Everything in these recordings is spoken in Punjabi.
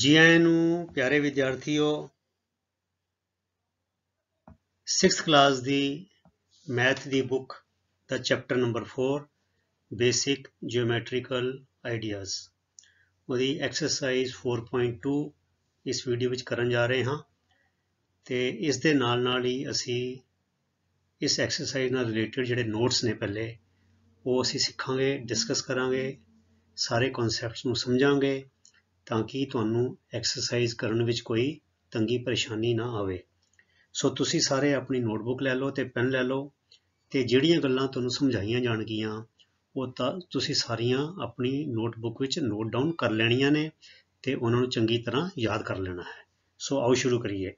ਜੀ ਆਇਆਂ ਨੂੰ ਪਿਆਰੇ ਵਿਦਿਆਰਥੀਓ 6th ਕਲਾਸ ਦੀ ਮੈਥ ਦੀ ਬੁੱਕ ਦਾ chapter number 4 basic geometrical ideas ਉਹਦੀ ਐਕਸਰਸਾਈਜ਼ 4.2 ਇਸ ਵੀਡੀਓ ਵਿੱਚ ਕਰਨ ਜਾ ਰਹੇ ਹਾਂ ਤੇ ਇਸ ਦੇ ਨਾਲ ਨਾਲ ਹੀ ਅਸੀਂ ਇਸ ਐਕਸਰਸਾਈਜ਼ ਨਾਲ ਰਿਲੇਟਡ ਜਿਹੜੇ ਨੋਟਸ ਨੇ ਪਹਿਲੇ ਉਹ ਅਸੀਂ ਸਿੱਖਾਂਗੇ ਡਿਸਕਸ ਕਰਾਂਗੇ ਸਾਰੇ ਕਨਸੈਪਟਸ ਨੂੰ ਸਮਝਾਂਗੇ ਤਾਂ ਕਿ ਤੁਹਾਨੂੰ ਐਕਸਰਸਾਈਜ਼ ਕਰਨ ਵਿੱਚ ਕੋਈ ਤੰਗੀ ਪਰੇਸ਼ਾਨੀ ਨਾ ਆਵੇ ਸੋ ਤੁਸੀਂ ਸਾਰੇ ਆਪਣੀ ਨੋਟਬੁੱਕ ਲੈ ਲਓ ਤੇ ਪੈਨ ਲੈ ਲਓ ਤੇ ਜਿਹੜੀਆਂ ਗੱਲਾਂ ਤੁਹਾਨੂੰ ਸਮਝਾਈਆਂ ਜਾਣਗੀਆਂ ਉਹ ਤਾਂ ਤੁਸੀਂ ਸਾਰੀਆਂ ਆਪਣੀ ਨੋਟਬੁੱਕ ਵਿੱਚ ਨੋਟ ਡਾਊਨ ਕਰ ਲੈਣੀਆਂ ਨੇ ਤੇ ਉਹਨਾਂ ਨੂੰ ਚੰਗੀ ਤਰ੍ਹਾਂ ਯਾਦ ਕਰ ਲੈਣਾ ਹੈ ਸੋ ਆਓ ਸ਼ੁਰੂ ਕਰੀਏ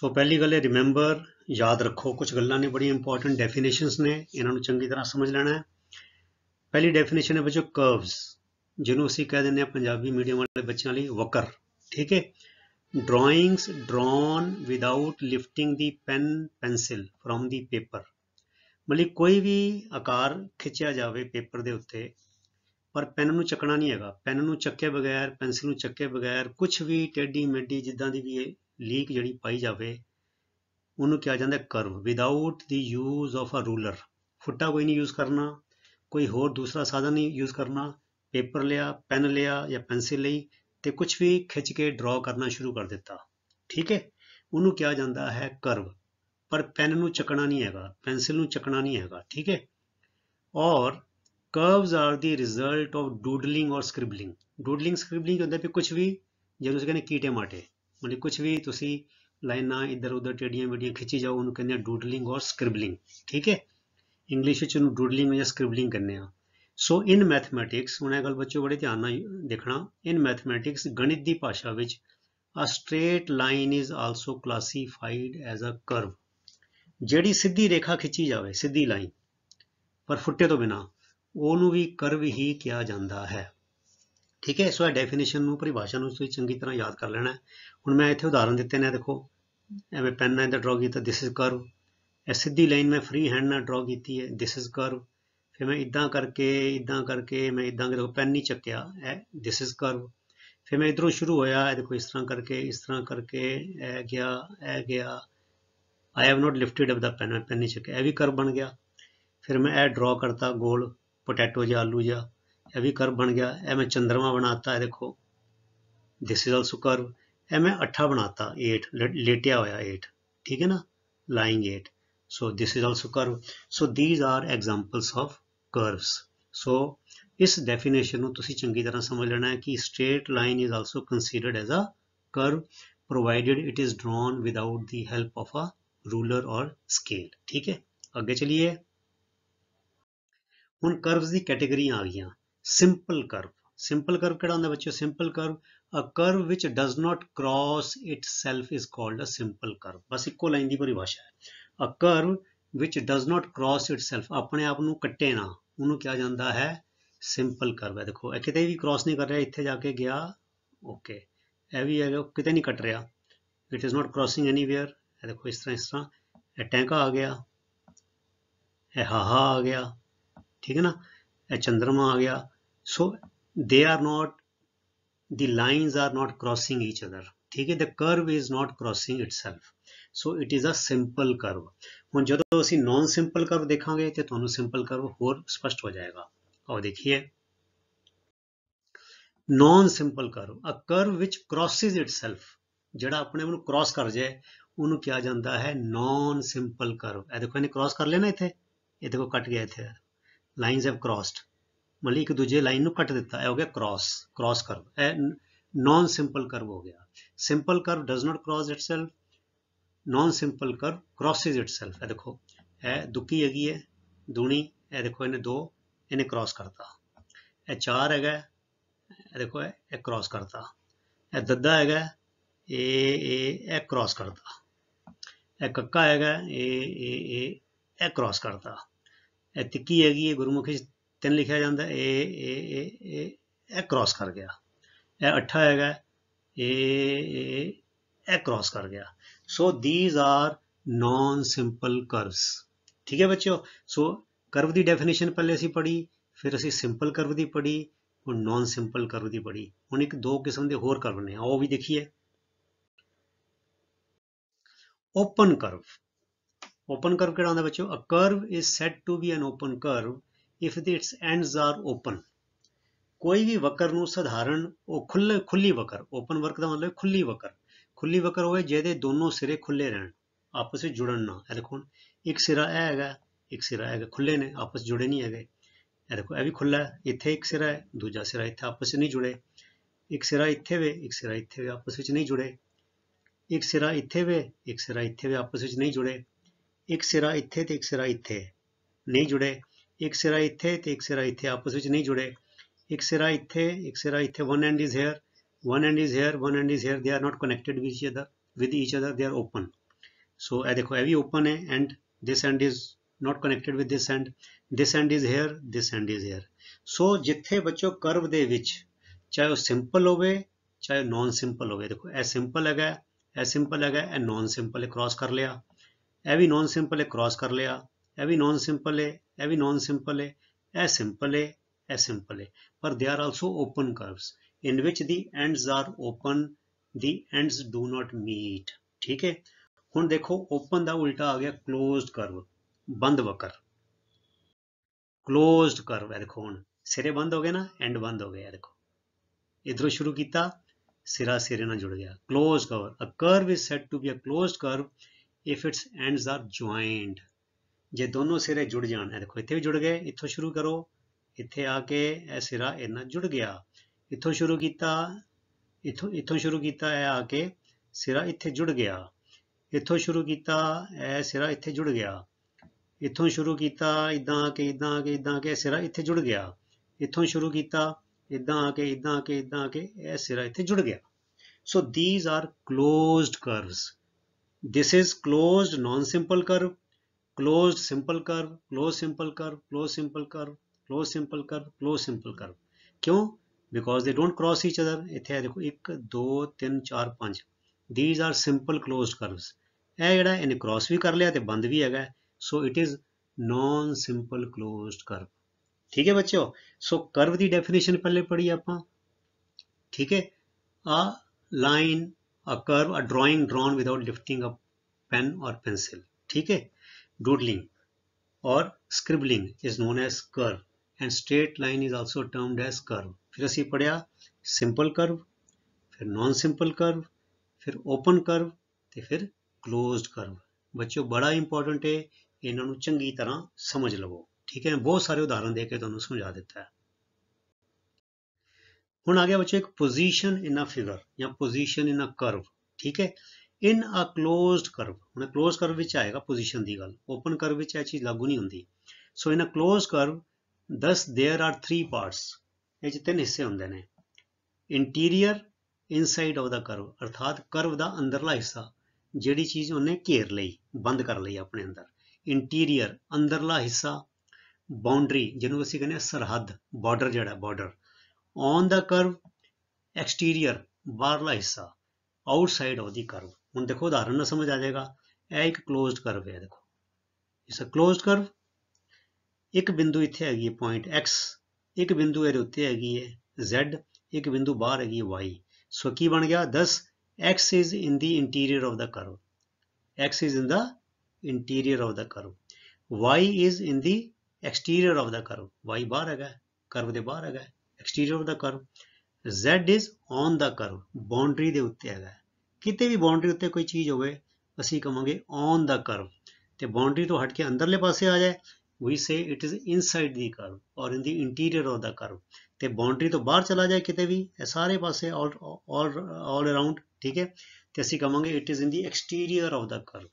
ਸੋ ਪਹਿਲੀ ਗੱਲ ਹੈ ਰਿਮੈਂਬਰ ਯਾਦ ਰੱਖੋ ਕੁਝ ਗੱਲਾਂ ਨੇ ਬੜੀ ਇੰਪੋਰਟੈਂਟ ਡੈਫੀਨੇਸ਼ਨਸ ਨੇ ਇਹਨਾਂ ਨੂੰ ਚੰਗੀ ਤਰ੍ਹਾਂ ਸਮਝ ਲੈਣਾ ਹੈ ਪਹਿਲੀ ਡੈਫੀਨੇਸ਼ਨ ਹੈ ਬੱਚੋ ਕਰਵਸ ਜਿਹਨੂੰ ਅਸੀਂ ਕਹਿ ਦਿੰਦੇ ਆ ਪੰਜਾਬੀ ਮੀਡੀਅਮ ਵਾਲੇ ਬੱਚਿਆਂ ਲਈ ਵਕਰ ਠੀਕ ਹੈ drawings drawn without lifting the pen pencil from the paper ਮਤਲਬ ਕੋਈ ਵੀ ਆਕਾਰ ਖਿੱਚਿਆ ਜਾਵੇ ਪੇਪਰ ਦੇ ਉੱਤੇ ਪਰ ਪੈਨ ਨੂੰ ਚੱਕਣਾ ਨਹੀਂ ਹੈਗਾ ਪੈਨ ਨੂੰ ਚੱਕੇ ਬਗੈਰ ਪੈਨਸਲ ਨੂੰ ਚੱਕੇ ਬਗੈਰ ਕੁਝ ਵੀ ਟੇਡੀ ਮੈਡੀ ਜਿੱਦਾਂ ਦੀ ਵੀ ਇਹ ਲੀਕ ਜਿਹੜੀ ਪਾਈ ਜਾਵੇ ਉਹਨੂੰ ਕਿਹਾ ਜਾਂਦਾ curve without the use of a ruler ਫੁੱਟਾ ਕੋਈ ਨਹੀਂ ਯੂਜ਼ ਕਰਨਾ ਕੋਈ ਹੋਰ ਦੂਸਰਾ ਸਾਧਨ ਨਹੀਂ ਯੂਜ਼ ਕਰਨਾ ਪੇਪਰ ਲਿਆ ਪੈਨ ਲਿਆ ਜਾਂ ਪੈਨਸਿਲ ਲਈ ਤੇ ਕੁਝ ਵੀ ਖਿੱਚ ਕੇ ਡਰਾ ਕਰਨਾ ਸ਼ੁਰੂ ਕਰ ਦਿੱਤਾ ਠੀਕ ਹੈ ਉਹਨੂੰ ਕਿਹਾ ਜਾਂਦਾ ਹੈ ਕਰਵ ਪਰ ਪੈਨ ਨੂੰ ਚੱਕਣਾ ਨਹੀਂ ਹੈਗਾ ਪੈਨਸਿਲ ਨੂੰ ਚੱਕਣਾ ਨਹੀਂ ਹੈਗਾ ਠੀਕ ਹੈ ਔਰ curves are the result of doodling or scribbling ਡੂਡਲਿੰਗ ਸਕ੍ਰਿਬਲਿੰਗ ਕੀ ਹੁੰਦਾ ਵੀ ਕੁਝ ਵੀ ਜਿਹਨੂੰ ਤੁਸੀਂ ਕਹਿੰਦੇ ਕੀਟੇ ਮਾਟੇ ਮਤਲਬ ਕੁਝ ਵੀ ਤੁਸੀਂ ਲਾਈਨਾਂ ਇੱਧਰ ਉੱਧਰ ਟੇਡੀਆਂ ਮੇਡੀਆਂ ਖਿੱਚੀ ਜਾਓ ਉਹਨੂੰ ਕਹਿੰਦੇ ਡੂਡਲਿੰਗ ਔਰ ਸਕ੍ਰਿਬਲਿੰਗ ਠੀਕ ਹੈ ਇੰਗਲਿਸ਼ ਵਿੱਚ ਉਹਨੂੰ ਡੂਡਲਿੰਗ ਜਾਂ ਸਕ੍ਰਿਬਲਿੰਗ ਕਰਨੇ ਆ ਸੋ ਇਨ ਮੈਥਮੈਟਿਕਸ ਹੁਣ ਇਹ ਗੱਲ ਬੱਚੋ ਬੜੇ ਧਿਆਨ ਨਾਲ ਦੇਖਣਾ ਇਨ ਮੈਥਮੈਟਿਕਸ ਗਣਿਤ ਦੀ ਭਾਸ਼ਾ ਵਿੱਚ a straight line is also classified as a curve ਜਿਹੜੀ ਸਿੱਧੀ ਰੇਖਾ ਖਿੱਚੀ ਜਾਵੇ ਸਿੱਧੀ ਲਾਈਨ ਪਰ ਫੁੱਟੇ ਤੋਂ ਬਿਨਾ ਉਹਨੂੰ ਵੀ ਕਰਵ ਹੀ ਕਿਹਾ ਜਾਂਦਾ ਹੈ ਠੀਕ ਹੈ ਸੋ ਇਹ ਡੈਫੀਨੇਸ਼ਨ ਨੂੰ ਪਰਿਭਾਸ਼ਾ ਨੂੰ ਤੁਸੀਂ ਚੰਗੀ ਤਰ੍ਹਾਂ ਯਾਦ ਕਰ ਲੈਣਾ ਹੁਣ ਮੈਂ ਇੱਥੇ ਉਦਾਹਰਨ ਦਿੱਤੇ ਨੇ ਦੇਖੋ ਐਵੇਂ ਪੈਨ ਨਾਲ ਇਹਦਾ ਡਰਾ ਕੀਤਾ ਦਿਸ ਇਜ਼ ਕਰਵ ਇਹ ਸਿੱਧੀ ਲਾਈਨ ਮੈਂ ਫ੍ਰੀ ਹੈਂਡ ਨਾਲ ਡਰਾ ਕੀਤੀ ਹੈ ਥਿਸ ਇਜ਼ ਕਰਵ ਫਿਰ ਮੈਂ ਇਦਾਂ ਕਰਕੇ ਇਦਾਂ ਕਰਕੇ ਮੈਂ ਇਦਾਂ ਕਰਕੇ ਪੈਨ ਨਹੀਂ ਚੱਕਿਆ ਇਹ ਥਿਸ ਇਜ਼ ਕਰਵ ਫਿਰ ਮੈਂ ਇਧਰੋਂ ਸ਼ੁਰੂ ਹੋਇਆ ਇਹ ਦੇਖੋ ਇਸ ਤਰ੍ਹਾਂ ਕਰਕੇ ਇਸ ਤਰ੍ਹਾਂ ਕਰਕੇ ਇਹ ਗਿਆ ਇਹ ਗਿਆ I have not lifted up the pen ਮੈਂ ਪੈਨ ਨਹੀਂ ਚੱਕਿਆ ਇਹ ਵੀ ਕਰਵ ਬਣ ਗਿਆ ਫਿਰ ਮੈਂ ਇਹ ਡਰਾ ਕਰਤਾ ਗੋਲ ਪੋਟੈਟੋ ਜਾਂ ਆਲੂ ਜਾਂ ਇਹ ਵੀ ਕਰਵ ਬਣ ਗਿਆ ਇਹ ਮੈਂ ਚੰਦਰਮਾ ਬਣਾਤਾ ਇਹ ਦੇਖੋ ਥਿਸ ਇਜ਼ ਆਲਸੋ ਕਰਵ ਇਹ ਮੈਂ ਅੱਠਾ ਬਣਾਤਾ 8 ਲੇਟਿਆ ਹੋਇਆ 8 ਠੀਕ ਹੈ ਨਾ lying 8 So this is also curve. So these are examples of curves. So ਇਸ ਡੈਫੀਨੇਸ਼ਨ ਨੂੰ ਤੁਸੀਂ ਚੰਗੀ ਤਰ੍ਹਾਂ ਸਮਝ ਲੈਣਾ ਹੈ ਕਿ straight line is also considered as a curve provided it is drawn without the help of a ruler or scale ਠੀਕ ਹੈ ਅੱਗੇ ਚਲਿਏ ਹੁਣ ਕਰਵਸ ਦੀ ਕੈਟੇਗਰੀਆਂ ਆ ਗਈਆਂ ਸਿੰਪਲ ਕਰਵ ਸਿੰਪਲ ਕਰਵ ਕਿਹੜਾ ਹੁੰਦਾ ਬੱਚਿਓ simple curve a curve which does not cross itself is called a simple curve ਬਸ ਇੱਕੋ ਲਾਈਨ ਦੀ ਪਰਿਭਾਸ਼ਾ ਹੈ a curve which does not cross itself ਆਪਣੇ ਆਪ ਨੂੰ ਕੱਟੇ ਨਾ ਉਹਨੂੰ ਕਿਹਾ ਜਾਂਦਾ ਹੈ ਸਿੰਪਲ ਕਰਵ ਹੈ ਦੇਖੋ ਇਹ ਕਿਤੇ ਵੀ ਕ੍ਰਾਸ ਨਹੀਂ ਕਰ ਰਿਹਾ ਇੱਥੇ ਜਾ ਕੇ ਗਿਆ ਓਕੇ ਇਹ ਵੀ ਜੋ ਕਿਤੇ ਨਹੀਂ ਕੱਟ ਰਿਹਾ it is not crossing anywhere ਇਹ ਦੇਖੋ ਇਸ ਤਰ੍ਹਾਂ ਇਸ ਤਰ੍ਹਾਂ ਇਹ ਟੈਂਕਾ ਆ ਗਿਆ ਇਹ ਹਾਹਾ ਆ ਗਿਆ ਠੀਕ ਹੈ ਨਾ ਇਹ ਚੰਦਰਮਾ ਆ ਗਿਆ so they are not the lines are not crossing each other ਠੀਕ ਹੈ the curve is not crossing itself so it is a simple curve ਹੁਣ ਜਦੋਂ ਅਸੀਂ ਨਾਨ ਸਿੰਪਲ ਕਰਵ ਦੇਖਾਂਗੇ ਤੇ ਤੁਹਾਨੂੰ ਸਿੰਪਲ ਕਰਵ ਹੋਰ ਸਪਸ਼ਟ ਹੋ ਜਾਏਗਾ ਆਓ ਦੇਖੀਏ non simple curve a curve which crosses itself ਜਿਹੜਾ ਆਪਣੇ ਆਪ ਨੂੰ ਕ੍ਰੋਸ ਕਰ ਜਾਏ ਉਹਨੂੰ ਕਿਹਾ ਜਾਂਦਾ ਹੈ ਨਾਨ ਸਿੰਪਲ ਕਰਵ ਇਹ ਦੇਖੋ ਇਹਨੇ ਕ੍ਰੋਸ ਕਰ ਲਿਆ ਨਾ ਇੱਥੇ ਇਹ ਦੇਖੋ ਕੱਟ ਗਿਆ ਇੱਥੇ ਲਾਈਨਸ ਹੈਵ ਕ੍ਰੋਸਡ ਮਲੀ ਇੱਕ ਦੂਜੇ ਲਾਈਨ ਨੂੰ ਕੱਟ ਦਿੱਤਾ ਇਹ ਹੋ ਗਿਆ ਕ੍ਰੋਸ ਕ੍ਰੋਸ ਕਰਵ ਇਹ ਨਾਨ ਸਿੰਪਲ ਕਰਵ ਹੋ ਗਿਆ simple curve does not cross itself non simple curve crosses itself ਇਹ ਦੇਖੋ ਇਹ ਦੁੱਕੀ ਹੈਗੀ ਹੈ ਦੂਣੀ ਇਹ ਦੇਖੋ ਇਹਨੇ ਦੋ ਇਹਨੇ ਕ੍ਰੋਸ ਕਰਤਾ ਇਹ ਚਾਰ ਹੈਗਾ ਇਹ ਦੇਖੋ ਇਹ ਕ੍ਰੋਸ ਕਰਤਾ ਇਹ ਦੱਦਾ ਹੈਗਾ ਇਹ ਇਹ ਇਹ ਕ੍ਰੋਸ ਕਰਤਾ ਇਹ ਕੱਕਾ ਹੈਗਾ ਇਹ ਇਹ ਇਹ ਇਹ ਕ੍ਰੋਸ ਕਰਤਾ ਇਹ ਤਿੱਕੀ ਹੈਗੀ ਇਹ ਗੁਰਮੁਖੀ ਤਿੰਨ ਲਿਖਿਆ ਜਾਂਦਾ ਇਹ ਇਹ ਇਹ ਇਹ ਇਹ ਕ੍ਰੋਸ ਕਰ ਗਿਆ ਇਹ ਅੱਠਾ ਹੈਗਾ ਇਹ ਇਹ ਇਹ ਕ੍ਰੋਸ ਕਰ ਗਿਆ so these are non simple curves ਠੀਕ ਹੈ ਬੱਚਿਓ ਸੋ ਕਰਵ ਦੀ ਡੈਫੀਨੇਸ਼ਨ ਪਹਿਲੇ ਅਸੀਂ ਪੜ੍ਹੀ ਫਿਰ ਅਸੀਂ ਸਿੰਪਲ ਕਰਵ ਦੀ ਪੜ੍ਹੀ ਹੁਣ ਨੌਨ ਸਿੰਪਲ ਕਰਵ ਦੀ ਪੜ੍ਹੀ ਹੁਣ ਇੱਕ ਦੋ ਕਿਸਮ ਦੇ ਹੋਰ ਕਰਵ ਨੇ ਉਹ ਵੀ ਦੇਖੀਏ ਓਪਨ ਕਰਵ ਓਪਨ ਕਰਵ ਕਿਹੜਾ ਹੁੰਦਾ ਬੱਚਿਓ a curve is said to be an open curve if its ends are open ਕੋਈ ਵੀ ਵਕਰ ਨੂੰ ਸਧਾਰਨ ਉਹ ਖੁੱਲੇ ਖੁੱਲੀ ਵਕਰ ਓਪਨ ਵਰਕ ਦਾ ਮਤਲਬ ਖੁੱਲੀ ਵਕਰ ਖੁੱਲੀ ਬਕਰ ਹੋਵੇ ਜਿਹਦੇ ਦੋਨੋਂ ਸਿਰੇ ਖੁੱਲੇ ਰਹਿਣ ਆਪਸ ਵਿੱਚ ਜੁੜਨ ਨਾ ਇਹ ਦੇਖੋ ਇੱਕ ਸਿਰਾ ਇਹ ਹੈਗਾ ਇੱਕ ਸਿਰਾ ਹੈਗਾ ਖੁੱਲੇ ਨੇ ਆਪਸ ਜੁੜੇ ਨਹੀਂ ਹੈਗੇ ਇਹ ਦੇਖੋ ਇਹ ਵੀ ਖੁੱਲਾ ਹੈ ਇੱਥੇ ਇੱਕ ਸਿਰਾ ਹੈ ਦੂਜਾ ਸਿਰਾ ਇੱਥੇ ਆਪਸ ਵਿੱਚ ਨਹੀਂ ਜੁੜੇ ਇੱਕ ਸਿਰਾ ਇੱਥੇ ਵੇ ਇੱਕ ਸਿਰਾ ਇੱਥੇ ਵੇ ਆਪਸ ਵਿੱਚ ਨਹੀਂ ਜੁੜੇ ਇੱਕ ਸਿਰਾ ਇੱਥੇ ਵੇ ਇੱਕ ਸਿਰਾ ਇੱਥੇ ਵੇ ਆਪਸ ਵਿੱਚ ਨਹੀਂ ਜੁੜੇ ਇੱਕ ਸਿਰਾ ਇੱਥੇ ਤੇ ਇੱਕ ਸਿਰਾ ਇੱਥੇ ਨਹੀਂ ਜੁੜੇ ਇੱਕ ਸਿਰਾ ਇੱਥੇ ਤੇ ਇੱਕ ਸਿਰਾ ਇੱਥੇ ਆਪਸ ਵਿੱਚ ਨਹੀਂ ਜੁੜੇ ਇੱਕ ਸਿਰਾ ਇੱਥੇ ਇੱਕ ਸਿਰਾ ਇੱਥੇ one end is here one end is here one end is here they are not connected with each other with each other they are open so देखो अभी open hai and this end is not connected with this end this end is here this end is here so jithe bachcho curve de vich chahe ਉਹ simple hove chahe non simple hove dekho ਇਹ simple laga ਇਹ simple laga ਇਹ non simple hai cross kar liya ਇਹ ਵੀ non simple hai cross kar liya ਇਹ ਵੀ non simple hai ਇਹ ਵੀ non simple hai ਇਹ simple hai ਇਹ simple hai ਪਰ they are also open curves in which the ends are open the ends do not meet ठीक है ਹੁਣ ਦੇਖੋ open ਦਾ ਉਲਟਾ ਆ ਗਿਆ closed curve ਬੰਦ ਵਕਰ closed curve ਹੈ ਦੇਖੋ ਹੁਣ ਸਿਰੇ ਬੰਦ ਹੋ ਗਏ ਨਾ ਐਂਡ ਬੰਦ ਹੋ ਗਏ ਹੈ ਦੇਖੋ ਇਧਰੋਂ ਸ਼ੁਰੂ ਕੀਤਾ ਸਿਰਾ ਸਿਰੇ ਨਾਲ ਜੁੜ ਗਿਆ closed curve a curve is said to be a closed curve if its ends are joined ਜੇ ਦੋਨੋਂ ਸਿਰੇ ਜੁੜ ਜਾਣ ਹੈ ਦੇਖੋ ਇੱਥੇ ਵੀ ਜੁੜ ਗਏ ਇੱਥੋਂ ਸ਼ੁਰੂ ਕਰੋ ਇੱਥੇ ਆ ਕੇ ਇਹ ਸਿਰਾ ਇਹਨਾਂ ਜੁੜ ਗਿਆ इतों शुरू किया इतों इतों शुरू किया आके सिरा इतने जुड़ गया इतों शुरू किया सिरा इतने जुड़ गया इतों शुरू किया इदा आके इदा आके इदा आके सिरा इतने जुड़ गया इतों शुरू किया इदा आके इदा आके इदा आके ए सिरा इतने जुड़ गया so these are close curves this is close non simple curve close simple curve close simple curve close simple curve close simple curve close simple curve क्यों because they don't cross each other ਇੱਥੇ ਆ ਦੇਖੋ 1 2 3 4 5 these are simple closed curves ਇਹ ਜਿਹੜਾ ਇਹਨੇ ਕ੍ਰਾਸ ਵੀ ਕਰ ਲਿਆ ਤੇ ਬੰਦ ਵੀ ਹੈਗਾ so it is non simple closed curve ਠੀਕ ਹੈ ਬੱਚਿਓ ਸੋ ਕਰਵ ਦੀ ਡੈਫੀਨੇਸ਼ਨ ਪਹਿਲੇ ਪੜ੍ਹੀ ਆਪਾਂ ਠੀਕ ਹੈ a line a curve a drawing drawn without lifting a pen or pencil ठीक है doodling or scribbling is known as curve and straight line is also termed as curve ਫਿਰ ਅਸੀਂ ਪੜਿਆ ਸਿੰਪਲ ਕਰਵ ਫਿਰ ਨਾਨ ਸਿੰਪਲ ਕਰਵ ਫਿਰ ਓਪਨ ਕਰਵ ਤੇ ਫਿਰ ਕਲੋਜ਼ਡ ਕਰਵ ਬੱਚਿਓ ਬੜਾ ਇੰਪੋਰਟੈਂਟ ਹੈ ਇਹਨਾਂ ਨੂੰ ਚੰਗੀ ਤਰ੍ਹਾਂ ਸਮਝ ਲਵੋ ਠੀਕ ਹੈ ਬਹੁਤ ਸਾਰੇ ਉਦਾਹਰਣ ਦੇ ਕੇ ਤੁਹਾਨੂੰ ਸਮਝਾ ਦਿੱਤਾ ਹੈ ਹੁਣ ਆ ਗਿਆ ਬੱਚਿਓ ਇੱਕ ਪੋਜੀਸ਼ਨ ਇਨ ਅ ਫਿਗਰ ਜਾਂ ਪੋਜੀਸ਼ਨ ਇਨ ਅ ਕਰਵ ਠੀਕ ਹੈ ਇਨ ਅ ক্লোਜ਼ਡ ਕਰਵ ਹੁਣ ক্লোਜ਼ ਕਰਵ ਵਿੱਚ ਆਏਗਾ ਪੋਜੀਸ਼ਨ ਦੀ ਗੱਲ ਓਪਨ ਕਰਵ ਵਿੱਚ ਇਹ ਚੀਜ਼ ਲਾਗੂ ਨਹੀਂ ਹੁੰਦੀ so in a close curve Thus there are three parts. ਇਹ ਚ ਤਿੰਨ ਹਿੱਸੇ ਹੁੰਦੇ ਨੇ interior inside of the curve ਅਰਥਾਤ ਕਰਵ ਦਾ ਅੰਦਰਲਾ ਹਿੱਸਾ ਜਿਹੜੀ ਚੀਜ਼ ਉਹਨੇ ਘੇਰ ਲਈ ਬੰਦ ਕਰ ਲਈ ਆਪਣੇ ਅੰਦਰ ਇੰਟੀਰੀਅਰ ਅੰਦਰਲਾ ਹਿੱਸਾ ਬਾਉਂਡਰੀ ਜਿਹਨੂੰ ਅਸੀਂ ਕਹਿੰਦੇ ਸਰਹੱਦ ਬਾਰਡਰ ਜਿਹੜਾ border on the curve exterior ਬਾਹਰਲਾ ਹਿੱਸਾ ਆਊਟਸਾਈਡ ਆਫ ਦੀ ਕਰਵ ਹੁਣ ਦੇਖੋ ਉਦਾਹਰਨ ਨਾਲ ਸਮਝ ਆ ਜਾਏਗਾ ਇਹ ਇੱਕ ক্লোਜ਼ਡ ਕਰਵ ਹੈ ਦੇਖੋ ਇਸ ਅ ক্লোਜ਼ਡ ਕਰਵ ਇੱਕ ਬਿੰਦੂ ਇੱਥੇ ਹੈਗੀ ਹੈ ਪੁਆਇੰਟ x ਇੱਕ ਬਿੰਦੂ ਇਹਦੇ ਉੱਤੇ ਹੈਗੀ ਹੈ z ਇੱਕ ਬਿੰਦੂ ਬਾਹਰ ਹੈਗੀ ਹੈ y ਸੋ ਕੀ ਬਣ ਗਿਆ 10 x is in the interior of the curve x is in the interior of the curve y is in the exterior of the curve y ਬਾਹਰ ਹੈਗਾ ਕਰਵ ਦੇ ਬਾਹਰ ਹੈਗਾ exterior of the curve z is on the curve boundary ਦੇ ਉੱਤੇ ਹੈਗਾ ਕਿਤੇ ਵੀ ਬਾਉਂਡਰੀ ਉੱਤੇ ਕੋਈ ਚੀਜ਼ ਹੋਵੇ ਅਸੀਂ ਕਹਾਂਗੇ ਔਨ ਦਾ ਕਰਵ ਤੇ ਬਾਉਂਡਰੀ ਤੋਂ ਹਟ ਕੇ ਅੰਦਰਲੇ ਪਾਸੇ ਆ ਜਾਏ we say it is inside the curve और in the interior of the curve तो बाउंड्री तो बहर चला जाए कितने भी सारे पासे ऑल ऑल ऑल अराउंड ठीक है तो असं कहे it is in the exterior of the curve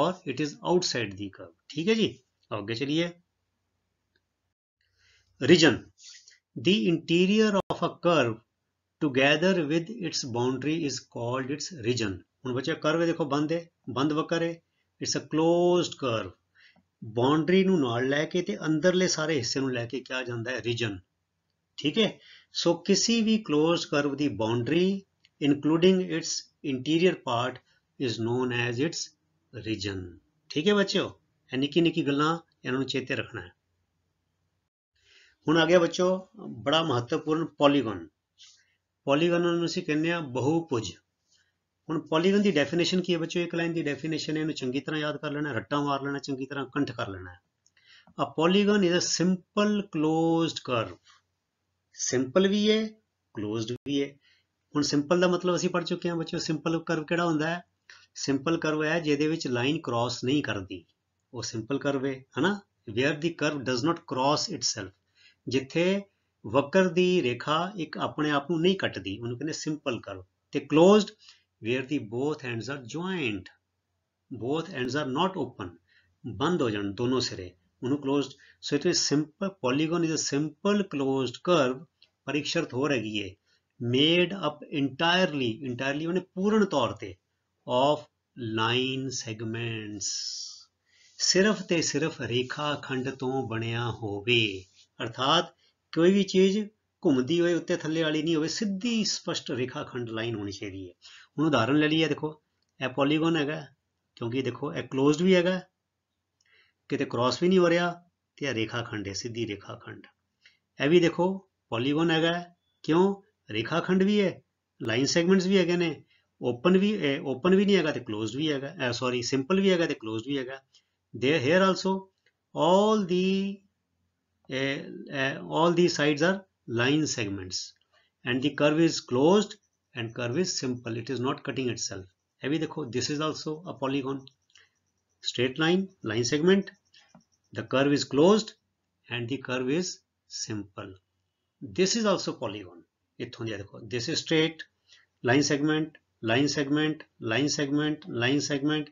और it is outside the curve ठीक है जी आगे चलिए region the interior of a curve together with its boundary is called its region उन बच्चे कर्व देखो बंद है बंद वक्र है it's a closed curve boundary ਨੂੰ ਨਾਲ ਲੈ ਕੇ ਤੇ ਅੰਦਰਲੇ ਸਾਰੇ ਹਿੱਸੇ ਨੂੰ ਲੈ ਕੇ ਕਿਹਾ ਜਾਂਦਾ ਹੈ ਰੀਜਨ ਠੀਕ ਹੈ ਸੋ ਕਿਸੇ ਵੀ ক্লোਜ਼ ਕਰਵ ਦੀ boundary including its interior part is known as its region ਠੀਕ ਹੈ ਬੱਚਿਓ ਇਹ ਨਿੱਕੀ ਨਿੱਕੀ ਗੱਲਾਂ ਇਹਨਾਂ ਨੂੰ ਚੇਤੇ ਰੱਖਣਾ ਹੈ ਹੁਣ ਆ ਗਿਆ ਬੱਚੋ ਬੜਾ ਮਹੱਤਵਪੂਰਨ ਪੋਲੀਗਨ ਪੋਲੀਗਨ ਨੂੰ ਅਸੀਂ ਕਹਿੰਦੇ ਆ ਬਹੁਪੁਜ ਹੁਣ ਪੋਲੀਗਨ ਦੀ ਡੈਫੀਨੇਸ਼ਨ ਕੀ ਹੈ ਬੱਚੋ ਇੱਕ ਲਾਈਨ ਦੀ ਡੈਫੀਨੇਸ਼ਨ ਹੈ ਇਹਨੂੰ ਚੰਗੀ ਤਰ੍ਹਾਂ ਯਾਦ ਕਰ ਲੈਣਾ ਰੱਟਾ ਮਾਰ ਲੈਣਾ ਚੰਗੀ ਤਰ੍ਹਾਂ ਕੰਠ ਕਰ ਲੈਣਾ ਆ polygon is a simple closed curve simple ਵੀ ਹੈ ক্লোਜ਼ਡ ਵੀ ਹੈ ਹੁਣ ਸਿੰਪਲ ਦਾ ਮਤਲਬ ਅਸੀਂ ਪੜ ਚੁੱਕੇ ਹਾਂ ਬੱਚੋ ਸਿੰਪਲ ਕਰਵ ਕਿਹੜਾ ਹੁੰਦਾ ਹੈ ਸਿੰਪਲ ਕਰਵ ਹੈ ਜਿਹਦੇ ਵਿੱਚ ਲਾਈਨ ਕ੍ਰਾਸ ਨਹੀਂ ਕਰਦੀ ਉਹ ਸਿੰਪਲ ਕਰਵ ਹੈ ਹਨਾ where the curve does not cross itself ਜਿੱਥੇ ਵਕਰ ਦੀ ਰੇਖਾ ਇੱਕ ਆਪਣੇ ਆਪ ਨੂੰ ਨਹੀਂ ਕੱਟਦੀ ਉਹਨੂੰ ਕਹਿੰਦੇ ਸਿੰਪਲ ਕਰਵ ਤੇ closed where the both ends are joined both ends are not open बंद हो जान दोनों सिरे उन्हों closed so it is simple polygon is a simple closed curve ਪਰ ਇੱਕ ਸ਼ਰਤ ਹੋ ਰਹੀ ਹੈ ਮੇਡ ਅਪ ਇੰਟਾਇਰਲੀ ਇੰਟਾਇਰਲੀ ਉਹਨੇ ਪੂਰਨ ਤੌਰ ਤੇ ਆਫ ਲਾਈਨ ਸੈਗਮੈਂਟਸ ਸਿਰਫ ਤੇ ਸਿਰਫ ਰੇਖਾ ਖੰਡ ਤੋਂ ਬਣਿਆ ਹੋਵੇ ਅਰਥਾਤ ਕੋਈ ਵੀ ਚੀਜ਼ ਘੁੰਮਦੀ ਹੋਏ ਉੱਤੇ ਥੱਲੇ ਵਾਲੀ ਨਹੀਂ ਹੋਵੇ ਸਿੱਧੀ ਸਪਸ਼ਟ ਰੇਖਾ ਖੰਡ ਲਾਈਨ ਹੋਣੀ ਚਾਹੀਦੀ ਹੈ ਹੁਣ ਉਦਾਹਰਨ ਲੈ ਲਈਏ ਦੇਖੋ ਇਹ ਪੋਲੀਗਨ ਹੈਗਾ ਕਿਉਂਕਿ ਦੇਖੋ ਇਹ ক্লোਜ਼ਡ ਵੀ ਹੈਗਾ ਕਿਤੇ ਕ੍ਰਾਸ ਵੀ ਨਹੀਂ ਹੋ ਰਿਹਾ ਤੇ ਇਹ ਰੇਖਾਖੰਡ ਹੈ ਸਿੱਧੀ ਰੇਖਾਖੰਡ ਇਹ ਵੀ ਦੇਖੋ ਪੋਲੀਗਨ ਹੈਗਾ ਕਿਉਂ ਰੇਖਾਖੰਡ ਵੀ ਹੈ ਲਾਈਨ ਸੈਗਮੈਂਟਸ ਵੀ ਹੈਗੇ ਨੇ ਓਪਨ ਵੀ ਓਪਨ ਵੀ ਨਹੀਂ ਹੈਗਾ ਤੇ ক্লোਜ਼ਡ ਵੀ ਹੈਗਾ ਸੌਰੀ ਸਿੰਪਲ ਵੀ ਹੈਗਾ ਤੇ ক্লোਜ਼ਡ ਵੀ ਹੈਗਾ ਦੇ here also all the all the sides are line segments and the curve is closed and curve is simple it is not cutting itself अभी देखो this is also a polygon straight line line segment the curve is closed and the curve is simple this is also polygon इथों दिया देखो this is straight line segment line segment line segment line segment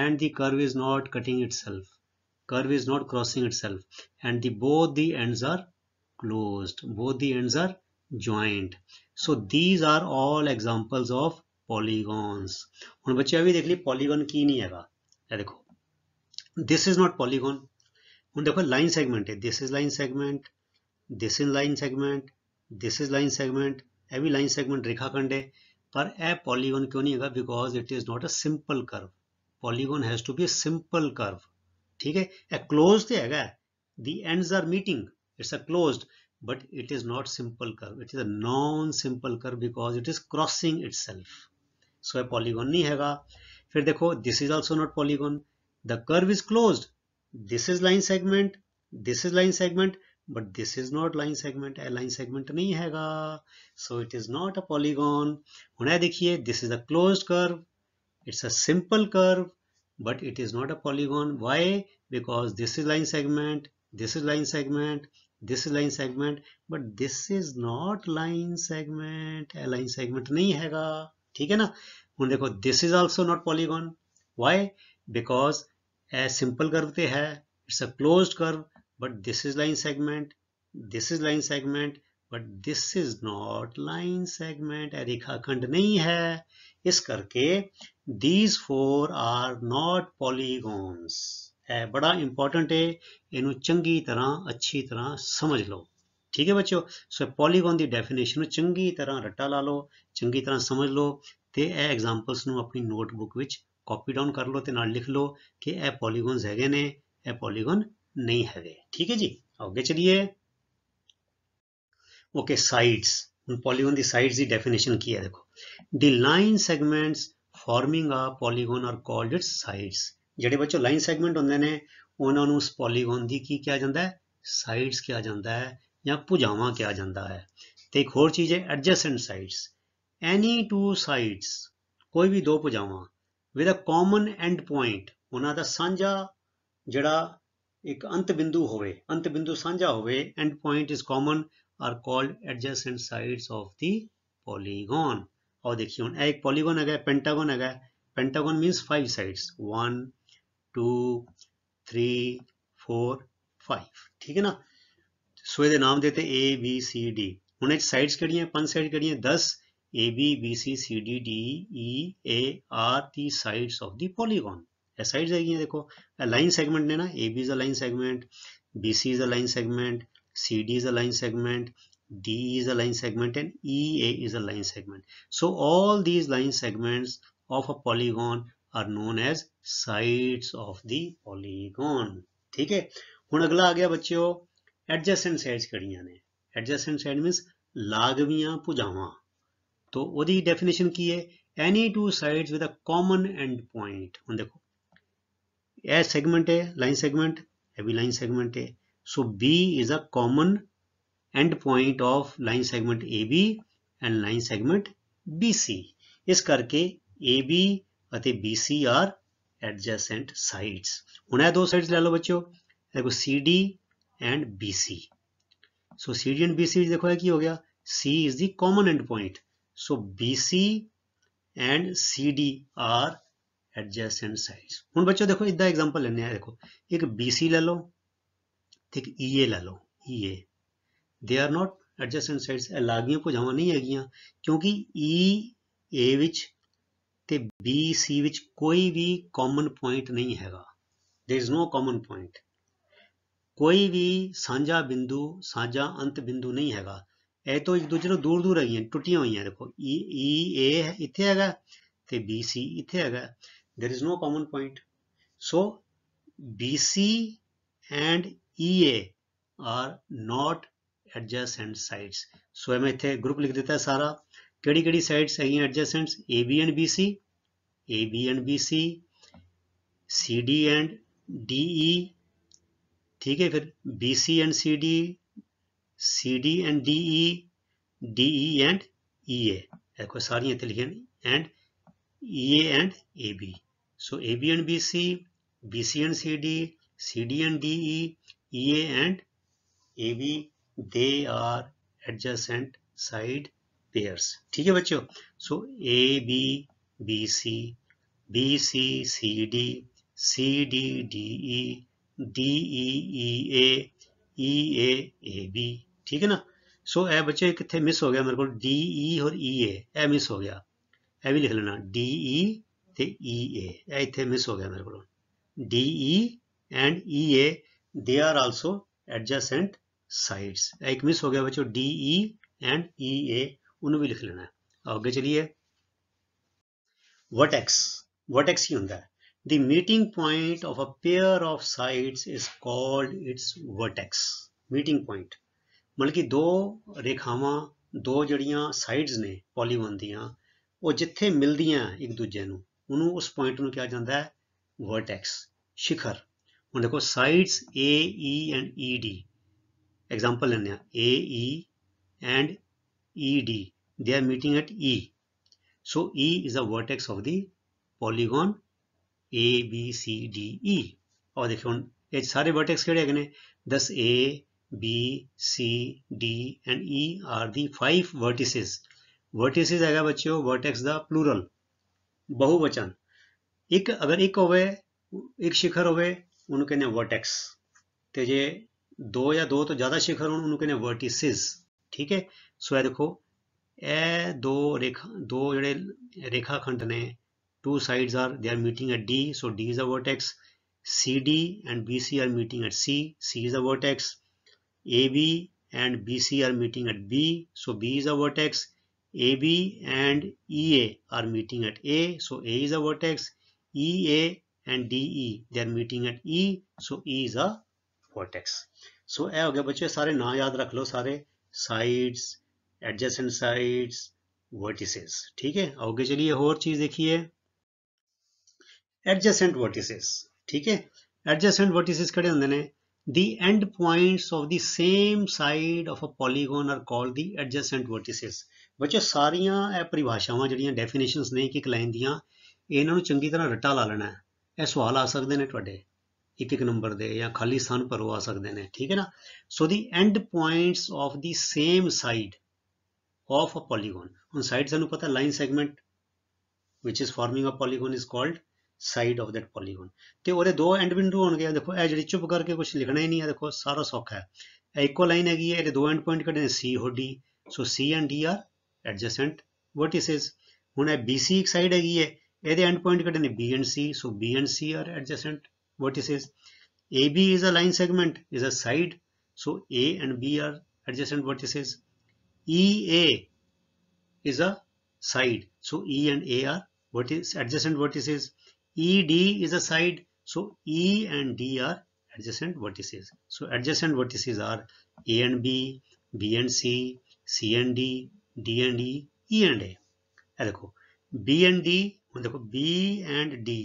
and the curve is not cutting itself curve is not crossing itself and the both the ends are closed both the ends are joined so these are all examples of polygons हूँ बच्चे अभी देख ली पॉलीगॉन की नहीं है देखो दिस इज नॉट पॉलीगॉन हूँ देखो लाइन सैगमेंट है this is line segment this is line segment this is line segment ए भी लाइन सैगमेंट रेखाखंड है पर यह पॉलीगॉन क्यों नहीं है because it is not a simple curve polygon has to be simple curve ठीक है ए क्लोज तो है the end are meeting it's a closed but it is not simple curve it is a non simple curve because it is crossing itself so a polygon nahi hega fir dekho this is also not polygon the curve is closed this is line segment this is line segment but this is not line segment a line segment nahi hega so it is not a polygon hone dekhiye this is a closed curve it's a simple curve but it is not a polygon why because this is line segment this is line segment this line segment but this is not line segment line segment नहीं हैगा ठीक है ना हूँ देखो this is also not polygon why because ए सिंपल कर्व तो है it's a close curve but this is line segment this is line segment but this is not line segment रेखाखंड नहीं है इस करके these four are not polygons ਹੈ ਬੜਾ ਇੰਪੋਰਟੈਂਟ ਹੈ ਇਹਨੂੰ ਚੰਗੀ ਤਰ੍ਹਾਂ ਅੱਛੀ ਤਰ੍ਹਾਂ ਸਮਝ ਲਓ ਠੀਕ ਹੈ ਬੱਚਿਓ ਸੋ ਪੋਲੀਗਨ ਦੀ ਡੈਫੀਨੇਸ਼ਨ ਨੂੰ ਚੰਗੀ ਤਰ੍ਹਾਂ ਰੱਟਾ ਲਾ ਲਓ ਚੰਗੀ ਤਰ੍ਹਾਂ ਸਮਝ ਲਓ ਤੇ ਇਹ ਐਗਜ਼ਾਮਪਲਸ ਨੂੰ ਆਪਣੀ ਨੋਟਬੁੱਕ ਵਿੱਚ ਕਾਪੀ ਡਾਊਨ ਕਰ ਲਓ ਤੇ ਨਾਲ ਲਿਖ ਲਓ ਕਿ ਇਹ ਪੋਲੀਗਨਸ ਹੈਗੇ ਨੇ ਇਹ ਪੋਲੀਗਨ ਨਹੀਂ ਹੈਗੇ ਠੀਕ ਹੈ ਜੀ ਅੱਗੇ ਚਲਿਏ ओके साइड्स उन ਪੋਲੀਗਨ दी साइड्स ਦੀ डेफिनेशन की है देखो the line segments forming a polygon are called its sides ਜਿਹੜੇ ਬੱਚੋ ਲਾਈਨ ਸੈਗਮੈਂਟ ਹੁੰਦੇ ਨੇ ਉਹਨਾਂ ਨੂੰ ਪੋਲੀਗਨ ਦੀ ਕੀ ਕਿਹਾ ਜਾਂਦਾ ਹੈ ਸਾਈਡਸ ਕਿਹਾ ਜਾਂਦਾ ਹੈ ਜਾਂ ਭੁਜਾਵਾਂ ਕਿਹਾ ਜਾਂਦਾ ਹੈ ਤੇ ਇੱਕ ਹੋਰ ਚੀਜ਼ ਹੈ adjacent sides any two sides ਕੋਈ ਵੀ ਦੋ ਭੁਜਾਵਾਂ with a common end point ਉਹਨਾਂ ਦਾ ਸਾਂਝਾ ਜਿਹੜਾ ਇੱਕ ਅੰਤ ਬਿੰਦੂ ਹੋਵੇ ਅੰਤ ਬਿੰਦੂ ਸਾਂਝਾ ਹੋਵੇ end point is common are called adjacent sides of the polygon ਆਓ ਦੇਖਿਓ ਇਹ ਇੱਕ ਪੋਲੀਗਨ ਹੈਗਾ ਪੈਂਟਾਗਨ ਹੈਗਾ pentagon means 5 sides 1 two three four five ठीक है ना सोए ये नाम देते ए बी सी डी उन्हें साइड्स केड़ी हैं पंज साइड केड़ी हैं दस A B B C C D D E A are the sides of the polygon sides है देखो लाइन सेगमेंट ने ना A B is a line segment B C is a line segment C D is a line segment D is a line segment and E A is a line segment so all these line segments of a polygon are known as sides of the polygon ਠੀਕ ਹੈ ਹੁਣ ਅਗਲਾ ਆ ਗਿਆ ਬੱਚਿਓ ਐਡਜੈਸੈਂਟ ਸਾਈਡਸ ਕਿਹੜੀਆਂ ਨੇ ਐਡਜੈਸੈਂਟ ਸਾਈਡ ਮੀਨਸ ਲਾਗਵੀਆਂ ਭੁਜਾਵਾਂ ਤੋਂ ਉਹਦੀ ਡੈਫੀਨੇਸ਼ਨ ਕੀ ਹੈ any two sides with a common end point ਹੁਣ ਦੇਖੋ ਇਹ ਸੈਗਮੈਂਟ ਹੈ ਲਾਈਨ ਸੈਗਮੈਂਟ ਇਹ ਵੀ ਲਾਈਨ ਸੈਗਮੈਂਟ ਹੈ ਸੋ B is a common end point of line segment AB and line segment BC ਇਸ ਕਰਕੇ AB ਅਤੇ BC ਆਰ ਐਡਜੈਸੈਂਟ ਸਾਈਡਸ ਹੁਣ ਇਹ ਦੋ ਸਾਈਡਸ ਲੈ ਲਓ ਬੱਚਿਓ ਦੇਖੋ CD and BC so CD and BC ਵਿੱਚ ਦੇਖੋ ਇਹ ਕੀ ਹੋ ਗਿਆ C is the common end point so BC and CD are adjacent sides ਹੁਣ ਬੱਚਿਓ ਦੇਖੋ ਇਦਾਂ ਐਗਜ਼ਾਮਪਲ ਲੈਣੇ ਆ ਦੇਖੋ ਇੱਕ BC ਲੈ ਲਓ ਤੇ ਇੱਕ EA ਲੈ ਲਓ EA ਦੇ ਆਰ ਨਾਟ ਐਡਜੈਸੈਂਟ ਸਾਈਡਸ ਇਹ ਲਾਗੀਆਂ ਭੁਜਾਵਾਂ ਨਹੀਂ ਹੈਗੀਆਂ ਕਿਉਂਕਿ E A ਵਿੱਚ ਤੇ B C ਵਿੱਚ ਕੋਈ ਵੀ ਕਾਮਨ ਪੁਆਇੰਟ ਨਹੀਂ ਹੈਗਾ there is no common point ਕੋਈ ਵੀ ਸਾਂਝਾ ਬਿੰਦੂ ਸਾਂਝਾ ਅੰਤ ਬਿੰਦੂ ਨਹੀਂ ਹੈਗਾ ਇਹ ਤੋਂ ਇੱਕ ਦੂਜੇ ਨੂੰ ਦੂਰ ਦੂਰ ਹੈਗੀਆਂ ਟੁੱਟੀਆਂ ਹੋਈਆਂ ਦੇਖੋ E, e A ਇੱਥੇ ਹੈਗਾ ਤੇ B C ਇੱਥੇ ਹੈਗਾ there is no common point so B C and E A are not adjacent sides so ਮੈਂ ਇੱਥੇ ਗਰੁੱਪ ਲਿਖ ਦਿੱਤਾ ਸਾਰਾ केड़ी-केड़ी साइड्स है adjacents A B and B C A B and B C C D and D E ठीक है फिर B C and C D C D and D E D E and E A देखो सारी इतने लिखे and E A and A B so A B and B C B C and C D C D and D E E A and A B they are adjacent side pairs ठीक है बच्चों so A B B C B C C D C D D E D E E A E A A B ठीक है ना सो ए बच्चों एक मिस हो गया मेरे को डी ई e और ई e, ए ए मिस हो गया ए भी लिख लेना डी ई e ते ई ए ए इतने मिस हो गया मेरे को D E and E A they are also adjacent sides एक मिस हो गया बच्चों डी ई एंड ई ए ਉਹਨੂੰ ਵੀ ਲਿਖ ਲੈਣਾ ਹੈ ਅੱਗੇ ਚਲੀਏ ਵਰਟੈਕਸ ਵਰਟੈਕਸ ਹੀ ਹੁੰਦਾ ਹੈ the meeting point of a pair of sides is called its vertex meeting point ਮਤਲਬ ਕਿ ਦੋ ਰੇਖਾਵਾਂ ਦੋ ਜਿਹੜੀਆਂ ਸਾਈਡਸ ਨੇ ਪੋਲੀਗਨ ਦੀਆਂ ਉਹ ਜਿੱਥੇ ਮਿਲਦੀਆਂ ਇੱਕ ਦੂਜੇ ਨੂੰ ਉਹਨੂੰ ਉਸ ਪੁਆਇੰਟ ਨੂੰ ਕਿਹਾ ਜਾਂਦਾ ਹੈ ਵਰਟੈਕਸ ਸ਼ਿਖਰ ਹੁਣ ਦੇਖੋ sides A E and E D example ਲੈਂਦੇ ਆ A E and ED. They are meeting at E. So E is the vertex of the polygon A, B, C, D, E. और देखिए ये सारे वर्टेक्स केड़े हैं दस A, B, C, D and E are the five vertices. Vertices आएगा बच्चों vertex the plural. बहुवचन एक अगर एक होवे एक शिखर होवे उनके ने वर्टेक्स तो ये दो या दो तो ज्यादा शिखर हो उनके ने वर्टिसेस ठीक है सो यह देखो ए दो रेखा दो जड़े रेखाखंड ने two sides are they are meeting at D so D is a vertex C D and B C are meeting at C C is a vertex A B and B C are meeting at B so B is a vertex A B and E A are meeting at A so A is a vertex E A and D E they are meeting at E so E is a vertex so ए हो गया बच्चे सारे ना याद रख लो सारे sides, adjacent sides, vertices. ठीक है आगे चलिए और चीज देखिए adjacent vertices. ठीक है adjacent vertices ਕਿਹੜੇ ਹੁੰਦੇ ਨੇ the end points of the same side of a polygon are called the adjacent vertices ਬੱਚੋ ਸਾਰੀਆਂ ਇਹ ਪਰਿਭਾਸ਼ਾਵਾਂ ਜਿਹੜੀਆਂ ਡੈਫੀਨੇਸ਼ਨਸ ਨੇ ਇੱਕ ਇੱਕ ਲਾਈਨ ਦੀਆਂ ਇਹਨਾਂ ਨੂੰ ਚੰਗੀ ਤਰ੍ਹਾਂ ਰੱਟਾ ਲਾ ਲੈਣਾ ਹੈ ਇਹ ਸਵਾਲ ਆ ਸਕਦੇ ਨੇ ਤੁਹਾਡੇ ਇੱਕ ਇੱਕ ਨੰਬਰ ਦੇ ਜਾਂ ਖਾਲੀ ਸਥਾਨ ਭਰੋ ਆ ਸਕਦੇ ਨੇ ਠੀਕ ਹੈ ਨਾ so the end points of the same side of a polygon ਹੁਣ ਸਾਈਡ ਸਾਨੂੰ ਪਤਾ line segment which is forming a polygon is called side of that polygon ਤੇ ਉਹਦੇ ਦੋ ਐਂਡ ਬਿੰਦੂ ਹੋਣਗੇ ਦੇਖੋ ਇਹ ਜਿਹੜੀ ਚੁੱਪ ਕਰਕੇ ਕੁਝ ਲਿਖਣਾ ਹੀ ਨਹੀਂ ਹੈ ਦੇਖੋ ਸਾਰਾ ਸੌਖਾ ਹੈ ਇਹ ਇੱਕੋ ਲਾਈਨ ਹੈਗੀ ਹੈ ਇਹਦੇ ਦੋ ਐਂਡ ਪੁਆਇੰਟ ਨੇ ਸੀ ਹੋ so C and D are adjacent vertices ਹੁਣ ਇਹ BC ਇੱਕ ਸਾਈਡ ਹੈਗੀ ਹੈ ਇਹਦੇ ਐਂਡ ਪੁਆਇੰਟ ਨੇ B and C so B and C are adjacent vertices AB is a line segment is a side so A and B are adjacent vertices EA is a side so E and A are vertices adjacent vertices ED is a side so E and D are adjacent vertices so adjacent vertices are A and B B and C C and D D and E E and A B and D B and D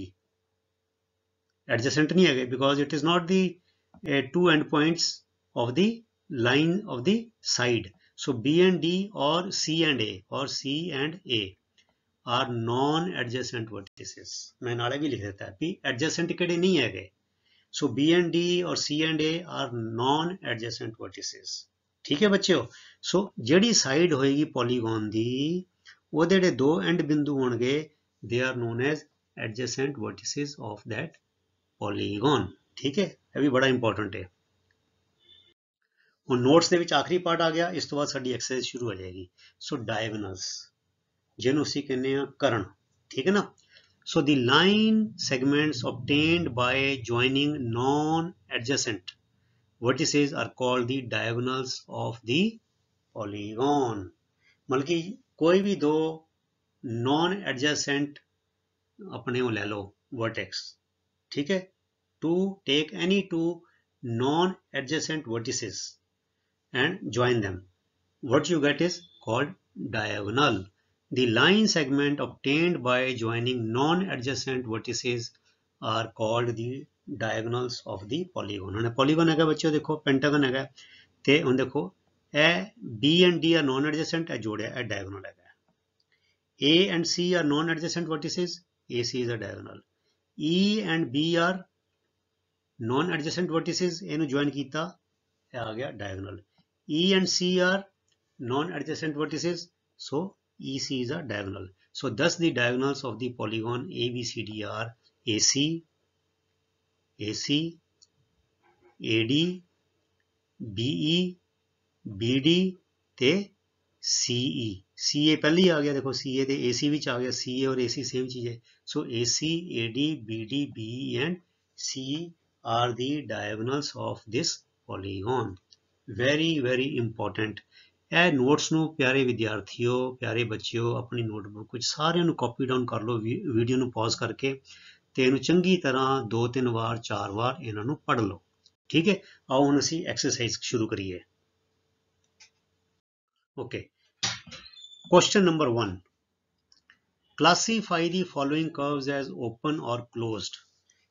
adjacent नहीं है because it is not the two end points of the line of the side so B and D और सी एंड ए और C and A are non adjacent vertices मैं नाले भी लिख देता है एडजस्टेंट के नहीं है सो बी एंड डी और C and A are non adjacent vertices ठीक है बच्चे सो जी साइड होएगी पॉलीगोन की वो जो दो एंड बिंदु हो they are known as adjacent vertices of that polygon ठीक है यह भी बड़ा इंपॉर्टेंट है हम नोट्स के आखिरी पार्ट आ गया इस तो बाद एक्सरसाइज शुरू हो जाएगी सो डायगनल जिन उसी कहने करण ठीक है ना so the line segments obtained by joining non adjacent vertices are called the diagonals of the polygon मतलब कि कोई भी दो नॉन एडजसेंट अपने वो ले लो वर्टेक्स ठीक है to take any two non adjacent vertices and join them what you get is called diagonal the line segment obtained by joining non adjacent vertices are called the diagonals of the polygon है पॉलीगोन है बच्चों देखो पेंटागन है तो हम देखो A B and D are non adjacent है जोड़े है डायगोनल है A and C are non adjacent vertices A C is a diagonal E and B are non adjacent vertices ਇਹਨੂੰ join kita, aa gaya diagonal E and C are non adjacent vertices so EC is a diagonal so thus the diagonals of the polygon ABCD are AC AC AD BE BD ਤੇ CE CA ਪਹਿਲੀ ਆ ਗਿਆ ਦੇਖੋ CA ਤੇ AC ਵਿੱਚ ਆ ਗਿਆ CA ਔਰ AC same cheez hai So AC, AD, BD, BE and C are the diagonals of this polygon. Very, very important. ਇਹ ਨੋਟਸ ਨੂੰ ਪਿਆਰੇ ਵਿਦਿਆਰਥੀਓ ਪਿਆਰੇ ਬੱਚਿਓ ਆਪਣੀ ਨੋਟਬੁੱਕ ਵਿੱਚ ਸਾਰਿਆਂ ਨੂੰ ਕਾਪੀ ਡਾਊਨ ਕਰ ਲਓ ਵੀਡੀਓ ਨੂੰ ਪਾਜ਼ ਕਰਕੇ ਤੇ ਇਹਨੂੰ ਚੰਗੀ ਤਰ੍ਹਾਂ ਦੋ ਤਿੰਨ ਵਾਰ ਚਾਰ ਵਾਰ ਇਹਨਾਂ ਨੂੰ ਪੜ੍ਹ ਲਓ ਠੀਕ ਹੈ ਆਓ ਹੁਣ ਅਸੀਂ ਐਕਸਰਸਾਈਜ਼ ਸ਼ੁਰੂ ਕਰੀਏ okay question number 1 classify the following curves as open or closed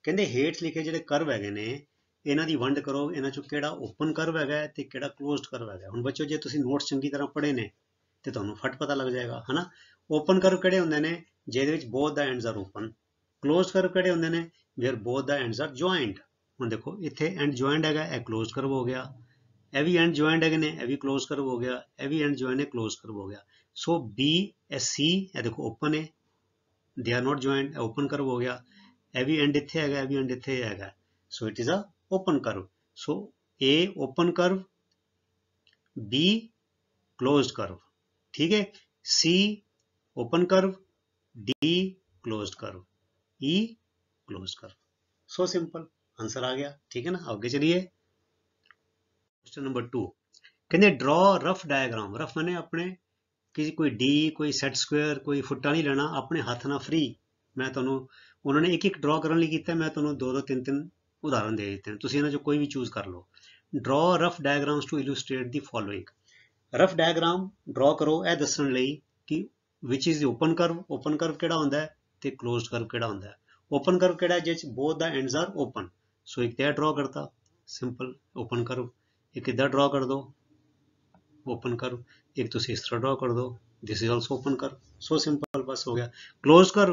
ਕਹਿੰਦੇ ਹੇਠ ਲਿਖੇ ਜਿਹੜੇ ਕਰਵ ਹੈਗੇ ਨੇ ਇਹਨਾਂ ਦੀ ਵੰਡ ਕਰੋ ਇਹਨਾਂ ਚੋਂ ਕਿਹੜਾ ਓਪਨ ਕਰਵ ਹੈਗਾ ਤੇ ਕਿਹੜਾ ਕਲੋਜ਼ਡ ਕਰਵ ਹੈਗਾ ਹੁਣ ਬੱਚੋ ਜੇ ਤੁਸੀਂ ਨੋਟਸ ਚੰਗੀ ਤਰ੍ਹਾਂ ਪੜ੍ਹੇ ਨੇ ਤੇ ਤੁਹਾਨੂੰ ਫਟ ਪਤਾ ਲੱਗ ਜਾਏਗਾ ਹਨਾ ਓਪਨ ਕਰਵ ਕਿਹੜੇ ਹੁੰਦੇ ਨੇ ਜਿਹਦੇ ਵਿੱਚ both the ends are open closed curve ਕਿਹੜੇ ਹੁੰਦੇ ਨੇ where both the ends are joint ਹੁਣ ਦੇਖੋ ਇੱਥੇ ਐਂਡ ਜੁਆਇੰਟ ਹੈਗਾ ਇਹ ਕਲੋਜ਼ ਕਰਵ ਹੋ ਗਿਆ ਇਹ ਵੀ ਐਂਡ ਜੁਆਇੰਟ ਹੈਗੇ ਨੇ ਇਹ ਵੀ ਕਲੋਜ਼ ਕਰਵ ਹੋ ਗਿਆ ਇਹ ਵੀ ਐਂਡ ਜੁਆਇੰਟ ਹੈ ਕਲੋਜ਼ ਕਰਵ ਹੋ ਗਿਆ ਸੋ B ਐਸ C ਇਹ ਦੇਖੋ ਓਪਨ ਹੈ they are not joint open curve हो गया ए भी एंड इतने है भी एंड इतने है so it is a open curve so A open curve B close curve ठीक है C open curve D close curve E close curve so simple answer आ गया ठीक है ना आगे चलिए क्वेश्चन नंबर टू कहते ड्रॉ रफ डायग्राम रफ मैंने अपने ਕਿ ਕੋਈ d ਕੋਈ ਸੈਟ ਸਕੁਅਰ ਕੋਈ ਫੁੱਟਾ ਨਹੀਂ ਲੈਣਾ ਆਪਣੇ ਹੱਥ ਨਾਲ ਫ੍ਰੀ ਮੈਂ ਤੁਹਾਨੂੰ ਉਹਨਾਂ ਨੇ ਇੱਕ ਇੱਕ ਡਰਾ ਕਰਨ ਲਈ ਕੀਤਾ ਮੈਂ ਤੁਹਾਨੂੰ ਦੋ ਦੋ ਤਿੰਨ ਤਿੰਨ ਉਦਾਹਰਨ ਦੇ ਦਿੱਤੇ ਤੁਸੀਂ ਇਹਨਾਂ ਚੋਂ ਕੋਈ ਵੀ ਚੂਜ਼ ਕਰ ਲਓ draw rough diagrams to illustrate the following rough diagram draw ਕਰੋ ਇਹ ਦੱਸਣ ਲਈ ਕਿ which is the open curve open curve ਕਿਹੜਾ ਹੁੰਦਾ ਹੈ ਤੇ ক্লোਜ਼ਡ ਕਰਵ ਕਿਹੜਾ ਹੁੰਦਾ ਹੈ ਓਪਨ ਕਰਵ ਕਿਹੜਾ ਜਿਸ both the ends are open so ਇੱਕ ਤੇ ਡਰਾ ਕਰਤਾ ਸਿੰਪਲ ਓਪਨ ਕਰਵ ਇੱਕ ਇਦਾਂ ਡਰਾ ਕਰ ਦੋ ओपन कर एक इस तरह ड्रॉ कर दो दिस इज ऑल्सो ओपन कर सो सिंपल बस हो गया क्लोज कर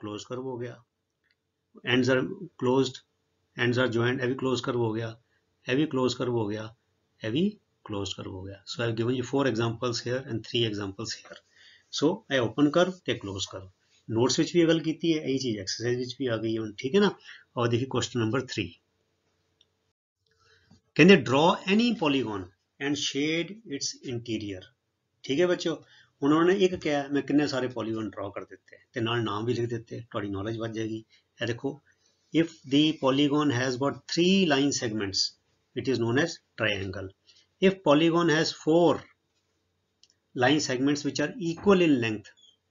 क्लोज कर हो गया ends are close ends are joint एवी क्लोज कर हो गया एवी क्लोज कर हो गया एवी क्लोज कर हो गया so I given you four examples here and three examples here so I open curve या क्लोज कर नोट्स विच भी अगल की है यही चीज एक्सरसाइज विच भी आ गई है ठीक है ना और देखिए question number three can they draw any polygon and shade its interior ਠੀਕ ਹੈ ਬੱਚੋ ਹੁਣ ਉਹਨਾਂ ਨੇ ਇੱਕ ਕਿਹਾ ਮੈਂ ਕਿੰਨੇ ਸਾਰੇ ਪੋਲੀਗਨ ਡਰਾ ਕਰ ਦਿੱਤੇ ਤੇ ਨਾਲ ਨਾਮ ਵੀ ਲਿਖ ਦਿੱਤੇ ਤੁਹਾਡੀ ਨੌਲੇਜ ਵੱਧ ਜਾਏਗੀ ਇਹ ਦੇਖੋ if the polygon has got 3 line segments it is known as triangle if polygon has 4 line segments which are equal in length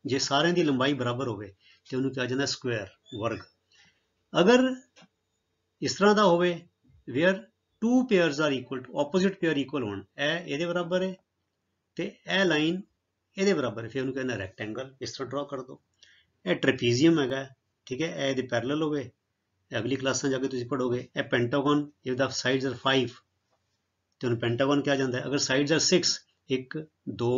ਜੇ ਸਾਰਿਆਂ ਦੀ ਲੰਬਾਈ ਬਰਾਬਰ ਹੋਵੇ ਤੇ ਉਹਨੂੰ ਕਿਹਾ ਜਾਂਦਾ ਸਕੁਅਰ ਵਰਗ ਅਗਰ ਇਸ ਤਰ੍ਹਾਂ ਦਾ ਹੋਵੇ where two pairs are equal to opposite pair equal ਹੋਣ ਇਹ ਇਹਦੇ ਬਰਾਬਰ ਹੈ ਤੇ ਇਹ ਲਾਈਨ ਇਹਦੇ ਬਰਾਬਰ ਹੈ ਫਿਰ ਉਹਨੂੰ ਕਹਿੰਦਾ ਰੈਕਟੈਂਗਲ ਇਸ ਤਰ੍ਹਾਂ ਡਰਾ ਕਰ ਦੋ ਇਹ ਟ੍ਰੈਪੀਜ਼ੀਅਮ ਹੈਗਾ ਠੀਕ ਹੈ ਇਹ ਇਹਦੇ ਪੈਰਲਲ ਹੋਵੇ ਅਗਲੀ ਕਲਾਸਾਂ ਜਾ ਕੇ ਤੁਸੀਂ ਪੜੋਗੇ ਇਹ pentagon if the sides are 5 ਤੇ ਉਹਨੂੰ ਪੈਂਟਾਗਨ ਕਿਹਾ ਜਾਂਦਾ ਹੈ ਅਗਰ sides are 6 1 2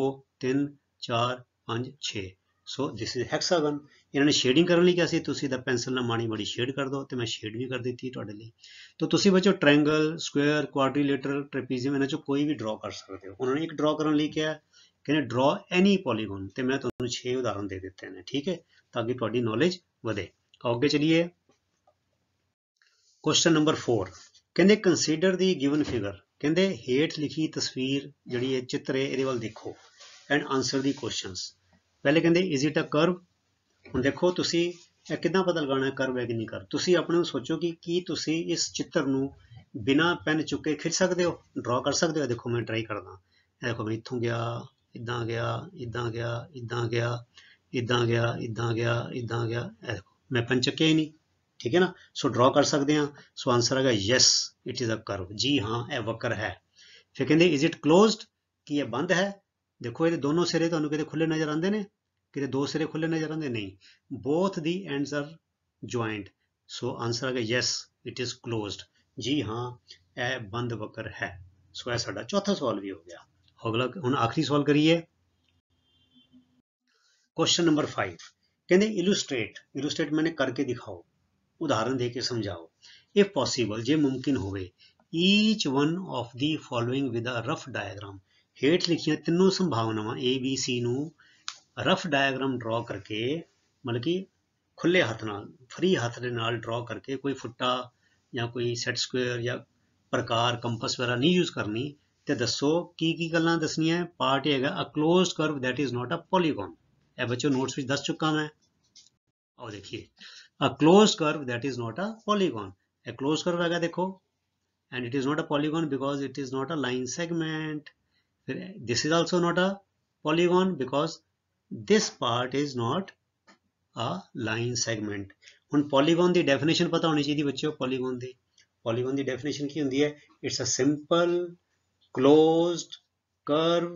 3 4 5 6 so this is hexagon ਇਹਨਾਂ ਨੇ ਸ਼ੇਡਿੰਗ ਕਰਨ ਲਈ ਕਿਹਾ ਸੀ ਤੁਸੀਂ ਦਾ ਪੈਨਸਲ ਨਾਲ ਮਾਣੀ ਮਾੜੀ ਸ਼ੇਡ ਕਰ ਦਿਓ ਤੇ ਮੈਂ ਸ਼ੇਡ ਵੀ ਕਰ ਦਿੱਤੀ ਤੁਹਾਡੇ ਲਈ ਤਾਂ ਤੁਸੀਂ ਬੱਚੋ ਟ੍ਰਾਇੰਗਲ ਸਕੁਅਰ ਕੁਆਡਰੀਲੇਟਰਲ ਟ੍ਰੈਪੀਜ਼ੀਅਮ ਇਹਨਾਂ ਚੋਂ ਕੋਈ ਵੀ ਡਰਾ ਕਰ ਸਕਦੇ ਹੋ ਉਹਨਾਂ ਨੇ ਇੱਕ ਡਰਾ ਕਰਨ ਲਈ ਕਿਹਾ ਕਹਿੰਦੇ ਡਰਾ ਐਨੀ ਪੋਲੀਗਨ ਤੇ ਮੈਂ ਤੁਹਾਨੂੰ 6 ਉਦਾਹਰਨ ਦੇ ਦਿੱਤੇ ਨੇ ਠੀਕ ਹੈ ਤਾਂ ਕਿ ਤੁਹਾਡੀ ਨੌਲੇਜ ਵਧੇ ਅੱਗੇ ਚਲੀਏ ਕੁਐਸਚਨ ਨੰਬਰ 4 ਕਹਿੰਦੇ ਕੰਸੀਡਰ ਦੀ ਗਿਵਨ ਫਿਗਰ ਕਹਿੰਦੇ ਹੇਠ ਲਿਖੀ ਤਸਵੀਰ ਜਿਹੜੀ ਹੈ ਚਿੱਤਰ ਹੈ ਇਹਦੇ ਵੱਲ ਦੇਖੋ ਐਂਡ ਆਨਸਰ ਦੀ ਕੁਐਸਚਨਸ ਪਹਿਲੇ ਕਹਿੰਦੇ ਇਜ਼ ਇਟ ਅ ਕਰਵ ਹੁਣ ਦੇਖੋ ਤੁਸੀਂ ਇਹ ਕਿਦਾਂ ਪਤਾ ਲਗਾਉਣਾ ਕਰਵ ਹੈ ਕਿ ਨਹੀਂ ਕਰ ਤੁਸੀਂ ਆਪਣੇ ਨੂੰ ਸੋਚੋ ਕਿ ਕੀ ਤੁਸੀਂ ਇਸ ਚਿੱਤਰ ਨੂੰ ਬਿਨਾ ਪੈਨ ਚੁੱਕੇ ਖਿੱਚ ਸਕਦੇ ਹੋ ਡਰਾ ਕਰ ਸਕਦੇ ਹੋ ਦੇਖੋ ਮੈਂ ਟਰਾਈ ਕਰਦਾ ਇਹ ਦੇਖੋ ਮੈਂ ਇੱਥੋਂ ਗਿਆ ਇਦਾਂ ਗਿਆ ਇਦਾਂ ਗਿਆ ਇਦਾਂ ਗਿਆ ਇਦਾਂ ਗਿਆ ਇਦਾਂ ਗਿਆ ਇਦਾਂ ਗਿਆ ਇਹ ਦੇਖੋ ਮੈਂ ਪੈਨ ਚੱਕਿਆ ਹੀ ਨਹੀਂ ਠੀਕ ਹੈ ਨਾ ਸੋ ਡਰਾ ਕਰ ਸਕਦੇ ਹਾਂ ਸੋ ਆਨਸਰ ਹੈਗਾ yes it is a curve ਜੀ ਹਾਂ ਇਹ ਵਕਰ ਹੈ ਫਿਰ ਕਹਿੰਦੇ ਇਜ਼ ਇਟ ਕਲੋਜ਼ਡ ਕੀ ਇਹ ਬੰਦ ਹੈ ਦੇਖੋ ਇਹਦੇ ਦੋਨੋਂ ਸਿਰੇ ਤੁਹਾਨੂੰ ਕਿਤੇ ਖੁੱਲੇ ਨਜ਼ਰ ਆਉਂਦੇ ਨੇ ਕਿਤੇ ਦੋ ਸਿਰੇ ਖੁੱਲੇ ਨਜ਼ਰ ਆਉਂਦੇ ਨਹੀਂ both the ends are joint so answer ਆ ਗਿਆ ਯੈਸ ਇਟ ਇਜ਼ ਕਲੋਜ਼ਡ ਜੀ ਹਾਂ ਇਹ ਬੰਦ ਬਕਰ ਹੈ ਸੋ ਇਹ ਸਾਡਾ ਚੌਥਾ ਸਵਾਲ ਵੀ ਹੋ ਗਿਆ ਅਗਲਾ ਹੁਣ ਆਖਰੀ ਸਵਾਲ ਕਰੀਏ ਕੁਐਸਚਨ ਨੰਬਰ 5 ਕਹਿੰਦੇ ਇਲੂਸਟ੍ਰੇਟ ਇਲੂਸਟ੍ਰੇਟ ਮੈਨੇ ਕਰਕੇ ਦਿਖਾਓ ਉਦਾਹਰਨ ਦੇ ਕੇ ਸਮਝਾਓ ਇਫ ਪੋਸੀਬਲ ਜੇ ਮੁਮਕਿਨ ਹੋਵੇ each one of the following with a rough diagram ਹੇਠ ਲਿਖੀਆਂ ਤਿੰਨੋਂ ਸੰਭਾਵਨਾਵਾਂ ਏ ਬੀ ਸੀ ਨੂੰ रफ डायग्राम ड्रॉ करके मतलब कि खुले हाथ नाल फ्री हाथ के नाल ड्रॉ करके कोई फुट्टा या कोई सैट स्क्र या प्रकार कंपस वगैरह नहीं यूज करनी तो दसो की की गल दसनिया पार्ट यह है a close close curve that is not a polygon ए बच्चों नोट्स में दस चुका मैं और देखिए a close curve that is not a polygon a close curve है देखो and it is not a polygon because it is not a line segment फिर this is also not a polygon because this part is not a line segment ਹੁਣ polygon ਦੀ definition ਪਤਾ ਹੋਣੀ ਚਾਹੀਦੀ ਬੱਚਿਓ polygon ਦੀ polygon ਦੀ definition ਕੀ ਹੁੰਦੀ ਹੈ it's a simple closed curve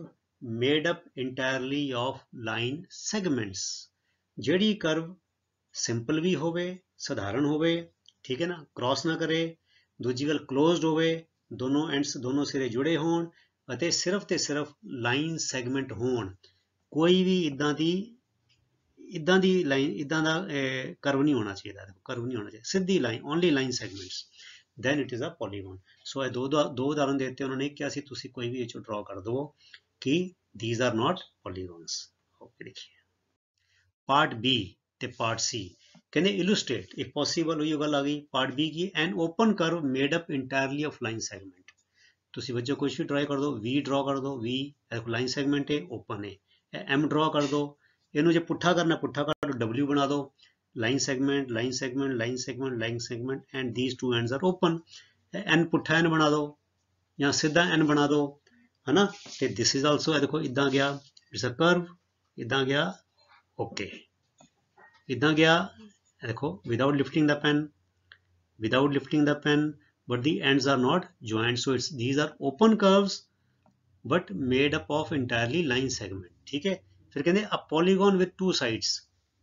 made up entirely of line segments ਜਿਹੜੀ ਕਰਵ ਸਿੰਪਲ ਵੀ ਹੋਵੇ ਸਧਾਰਨ ਹੋਵੇ ਠੀਕ ਹੈ ਨਾ ਕ੍ਰਾਸ ਨਾ ਕਰੇ ਦੂਜੀ ਗੱਲ ক্লোਜ਼ਡ ਹੋਵੇ ਦੋਨੋਂ ਐਂਡਸ ਦੋਨੋਂ ਸਿਰੇ ਜੁੜੇ ਹੋਣ ਅਤੇ ਸਿਰਫ ਤੇ ਸਿਰਫ ਲਾਈਨ ਸੈਗਮੈਂਟ ਹੋਣ ਕੋਈ ਵੀ ਇਦਾਂ ਦੀ ਇਦਾਂ ਦੀ ਲਾਈਨ ਇਦਾਂ ਦਾ ਕਰਵ ਨਹੀਂ ਹੋਣਾ ਚਾਹੀਦਾ ਕਰਵ ਨਹੀਂ ਹੋਣਾ ਚਾਹੀਦਾ ਸਿੱਧੀ line only line segments then it is a polygon so ਇਹ ਦੋ ਦੋ ਉਦਾਹਰਨ ਦਿੱਤੇ ਉਹਨਾਂ ਨੇ ਕਿ ਅਸੀਂ ਤੁਸੀਂ ਕੋਈ ਵੀ ਇਹ ਚ ਡਰਾ ਕਰ ਦਿਓ ਕਿ these are not polygons okay ਦੇਖੀਏ ਪਾਰਟ ਬੀ ਤੇ ਪਾਰਟ ਸੀ ਕਹਿੰਦੇ ਇਲੂਸਟ੍ਰੇਟ ਇਫ ਪੋਸੀਬਲ ਹੋਈ ਗੱਲ ਆ ਗਈ ਪਾਰਟ ਬੀ ਕੀ an open curve made up entirely of line segment ਤੁਸੀਂ ਬੱਚੇ ਕੁਝ ਵੀ ਡਰਾ ਕਰ ਦਿਓ ਵੀ ਡਰਾ ਕਰ ਦਿਓ ਵੀ ਲਾਈਨ ਸੈਗਮੈਂਟ ਹੈ ਓਪਨ ਹੈ m ਡਰਾ ਕਰ ਦਿਓ ਇਹਨੂੰ ਜੇ ਪੁੱਠਾ ਕਰਨਾ ਪੁੱਠਾ ਕਰ ਦਿਓ w ਬਣਾ ਦਿਓ line segment line segment line segment line segment and these two ends are open n ਪੁੱਠਾ n ਬਣਾ ਦਿਓ ਜਾਂ ਸਿੱਧਾ n ਬਣਾ ਦਿਓ ਹਨਾ ਤੇ ਥਿਸ ਇਜ਼ ਆਲਸੋ ਇਹ ਦੇਖੋ ਇਦਾਂ ਗਿਆ ਇਟਸ ਅ ਕਰਵ ਇਦਾਂ ਗਿਆ ਓਕੇ ਇਦਾਂ ਗਿਆ ਦੇਖੋ without lifting the pen without lifting the pen but the ends are not joined so it's these are open curves but made up of entirely line segment ਠੀਕ ਹੈ ਫਿਰ ਕਹਿੰਦੇ ਆ ਪੋਲੀਗਨ ਵਿਦ ਟੂ ਸਾਈਡਸ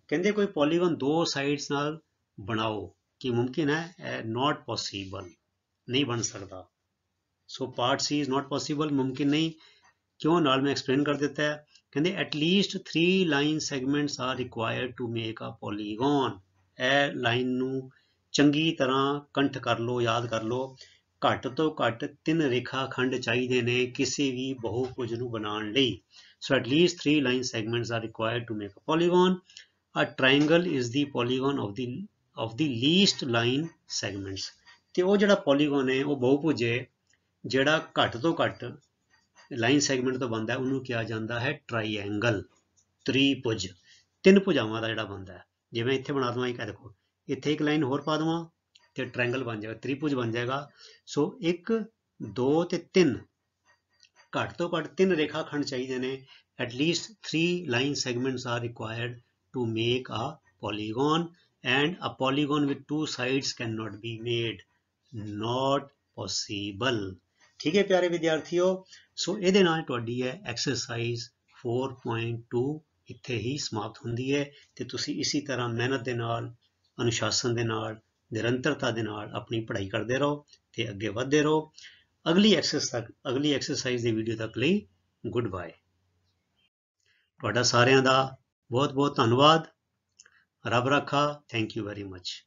ਕਹਿੰਦੇ ਕੋਈ ਪੋਲੀਗਨ ਦੋ ਸਾਈਡਸ ਨਾਲ ਬਣਾਓ ਕੀ ਮੁਮਕਿਨ ਹੈ ਨਾਟ ਪੋਸੀਬਲ ਨਹੀਂ ਬਣ ਸਕਦਾ so part C is not possible ਮੁਮਕਿਨ ਨਹੀਂ ਕਿਉਂ ਨਾਲ ਮੈਂ ਐਕਸਪਲੇਨ ਕਰ ਦਿੱਤਾ ਹੈ ਕਹਿੰਦੇ at least 3 line segments are required to make a polygon ਇਹ ਲਾਈਨ ਨੂੰ ਚੰਗੀ ਤਰ੍ਹਾਂ ਕੰਠ ਕਰ ਲੋ ਯਾਦ ਕਰ ਲੋ ਘੱਟ ਤੋਂ ਘੱਟ ਤਿੰਨ ਰੇਖਾ ਖੰਡ ਚਾਹੀਦੇ ਨੇ ਕਿਸੇ ਵੀ ਬਹੁਭੁਜ ਨੂੰ ਬਣਾਉਣ ਲਈ So at least three line segments are required to make a polygon. A triangle is the polygon of the of the least line segments ਤੇ ਉਹ ਜਿਹੜਾ ਪੋਲੀਗਨ ਹੈ ਉਹ ਬਹੁਭੁਜ ਹੈ ਜਿਹੜਾ ਘੱਟ ਤੋਂ ਘੱਟ ਲਾਈਨ ਸੈਗਮੈਂਟ ਤੋਂ ਬਣਦਾ ਹੈ ਉਹਨੂੰ ਕਿਹਾ ਜਾਂਦਾ ਹੈ ਟ੍ਰਾਇੰਗਲ ਤ੍ਰਿਭੁਜ ਤਿੰਨ ਭੁਜਾਵਾਂ ਦਾ ਜਿਹੜਾ ਬਣਦਾ ਹੈ ਜਿਵੇਂ ਇੱਥੇ ਬਣਾ ਦਵਾਂ ਇੱਕ ਦੇਖੋ ਇੱਥੇ ਇੱਕ ਲਾਈਨ ਹੋਰ ਪਾ ਦਵਾਂ ਤੇ ਟ੍ਰਾਇੰਗਲ ਬਣ ਜਾਏਗਾ ਤ੍ਰਿਭੁਜ ਬਣ ਜਾਏਗਾ ਸੋ 1 2 ਤੇ 3 ਘੱਟ ਤੋਂ ਘੱਟ ਤਿੰਨ ਰੇਖਾਖੰਡ ਚਾਹੀਦੇ ਨੇ at least 3 line segments are required to make a polygon and a polygon with two sides can not be made not possible ਠੀਕ ਹੈ ਪਿਆਰੇ ਵਿਦਿਆਰਥੀਓ ਸੋ ਇਹਦੇ ਨਾਲ ਤੁਹਾਡੀ ਹੈ ਐਕਸਰਸਾਈਜ਼ 4.2 ਇੱਥੇ ਹੀ ਸਮਾਪਤ ਹੁੰਦੀ ਹੈ ਤੇ ਤੁਸੀਂ ਇਸੇ ਤਰ੍ਹਾਂ ਮਿਹਨਤ ਦੇ ਨਾਲ ਅਨੁਸ਼ਾਸਨ ਦੇ ਨਾਲ ਨਿਰੰਤਰਤਾ ਦੇ ਨਾਲ ਆਪਣੀ ਪੜ੍ਹਾਈ ਕਰਦੇ ਰਹੋ ਤੇ ਅੱਗੇ ਵਧਦੇ ਰਹੋ ਅਗਲੀ ਐਕਸਰਸਾਈਜ਼ ਤੱਕ ਅਗਲੀ ਐਕਸਰਸਾਈਜ਼ ਦੀ ਵੀਡੀਓ ਤੱਕ ਲਈ ਗੁੱਡ ਬਾਏ ਤੁਹਾਡਾ ਸਾਰਿਆਂ ਦਾ ਬਹੁਤ ਬਹੁਤ ਧੰਨਵਾਦ ਰੱਬ ਰੱਖਾ ਥੈਂਕ ਯੂ ਵੈਰੀ ਮੱਚ